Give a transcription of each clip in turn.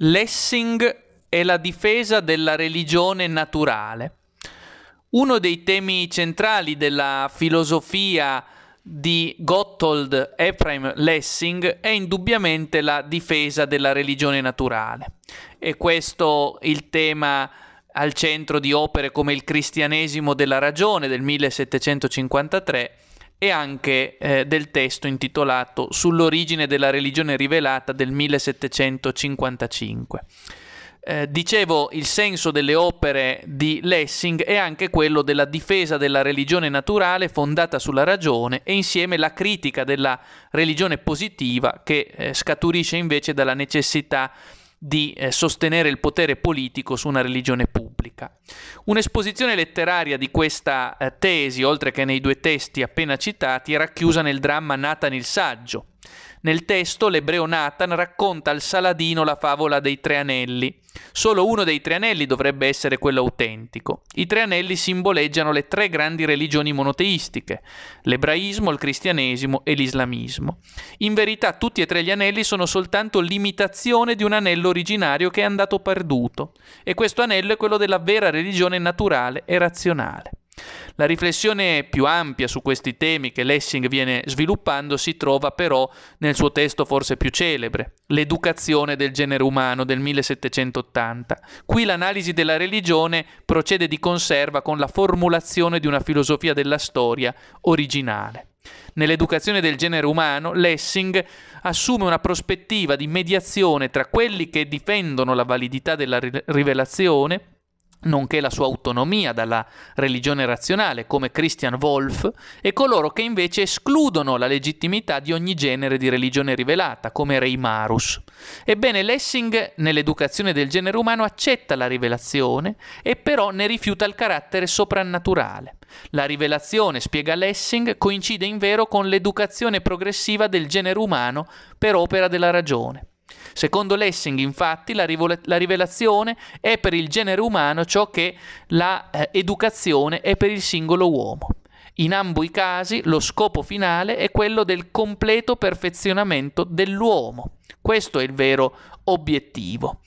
Lessing e la difesa della religione naturale. Uno dei temi centrali della filosofia di Gottold Ephraim Lessing è indubbiamente la difesa della religione naturale. E questo il tema al centro di opere come Il cristianesimo della ragione del 1753 e anche eh, del testo intitolato Sull'origine della religione rivelata del 1755. Eh, dicevo, il senso delle opere di Lessing è anche quello della difesa della religione naturale fondata sulla ragione e insieme la critica della religione positiva che eh, scaturisce invece dalla necessità di eh, sostenere il potere politico su una religione pubblica. Un'esposizione letteraria di questa eh, tesi, oltre che nei due testi appena citati, è racchiusa nel dramma Nathan il Saggio, nel testo l'ebreo Nathan racconta al Saladino la favola dei tre anelli. Solo uno dei tre anelli dovrebbe essere quello autentico. I tre anelli simboleggiano le tre grandi religioni monoteistiche, l'ebraismo, il cristianesimo e l'islamismo. In verità tutti e tre gli anelli sono soltanto l'imitazione di un anello originario che è andato perduto, e questo anello è quello della vera religione naturale e razionale. La riflessione più ampia su questi temi che Lessing viene sviluppando si trova però nel suo testo forse più celebre, L'educazione del genere umano del 1780. Qui l'analisi della religione procede di conserva con la formulazione di una filosofia della storia originale. Nell'educazione del genere umano, Lessing assume una prospettiva di mediazione tra quelli che difendono la validità della rivelazione nonché la sua autonomia dalla religione razionale, come Christian Wolff, e coloro che invece escludono la legittimità di ogni genere di religione rivelata, come Reimarus. Ebbene, Lessing nell'educazione del genere umano accetta la rivelazione e però ne rifiuta il carattere soprannaturale. La rivelazione, spiega Lessing, coincide in vero con l'educazione progressiva del genere umano per opera della ragione. Secondo Lessing, infatti, la, rivol- la rivelazione è per il genere umano ciò che l'educazione eh, è per il singolo uomo. In ambo i casi lo scopo finale è quello del completo perfezionamento dell'uomo. Questo è il vero obiettivo.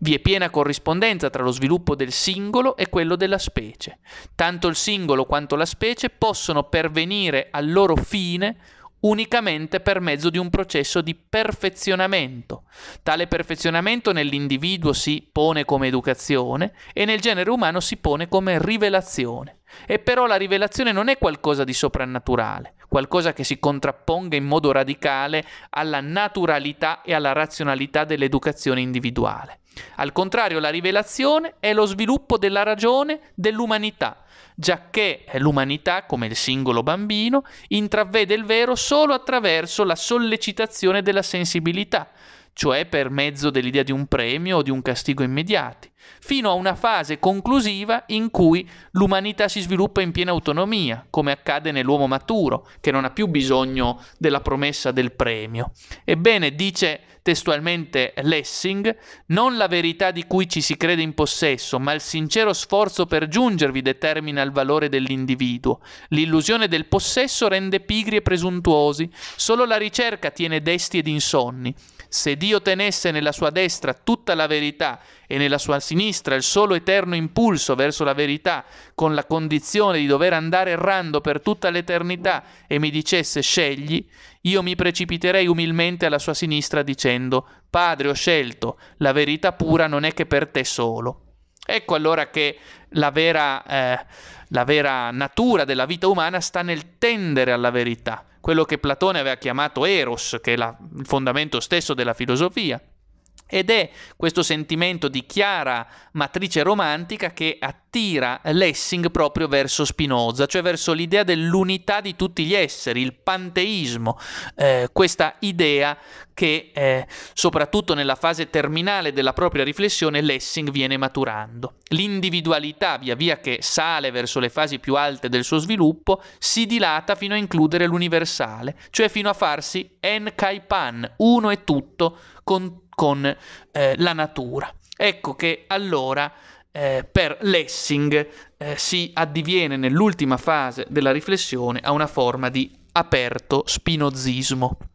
Vi è piena corrispondenza tra lo sviluppo del singolo e quello della specie. Tanto il singolo quanto la specie possono pervenire al loro fine unicamente per mezzo di un processo di perfezionamento. Tale perfezionamento nell'individuo si pone come educazione e nel genere umano si pone come rivelazione. E però la rivelazione non è qualcosa di soprannaturale, qualcosa che si contrapponga in modo radicale alla naturalità e alla razionalità dell'educazione individuale. Al contrario, la rivelazione è lo sviluppo della ragione dell'umanità, giacché l'umanità, come il singolo bambino, intravede il vero solo attraverso la sollecitazione della sensibilità, cioè per mezzo dell'idea di un premio o di un castigo immediati fino a una fase conclusiva in cui l'umanità si sviluppa in piena autonomia, come accade nell'uomo maturo, che non ha più bisogno della promessa del premio. Ebbene, dice testualmente Lessing, non la verità di cui ci si crede in possesso, ma il sincero sforzo per giungervi determina il valore dell'individuo. L'illusione del possesso rende pigri e presuntuosi, solo la ricerca tiene desti ed insonni. Se Dio tenesse nella sua destra tutta la verità e nella sua sinistra, il solo eterno impulso verso la verità, con la condizione di dover andare errando per tutta l'eternità, e mi dicesse scegli, io mi precipiterei umilmente alla sua sinistra dicendo Padre ho scelto, la verità pura non è che per te solo. Ecco allora che la vera, eh, la vera natura della vita umana sta nel tendere alla verità, quello che Platone aveva chiamato eros, che è la, il fondamento stesso della filosofia. Ed è questo sentimento di chiara matrice romantica che attende attira Lessing proprio verso Spinoza, cioè verso l'idea dell'unità di tutti gli esseri, il panteismo, eh, questa idea che eh, soprattutto nella fase terminale della propria riflessione Lessing viene maturando. L'individualità, via via che sale verso le fasi più alte del suo sviluppo, si dilata fino a includere l'universale, cioè fino a farsi en kai pan, uno e tutto con, con eh, la natura. Ecco che allora eh, per Lessing eh, si addiviene nell'ultima fase della riflessione a una forma di aperto spinozismo.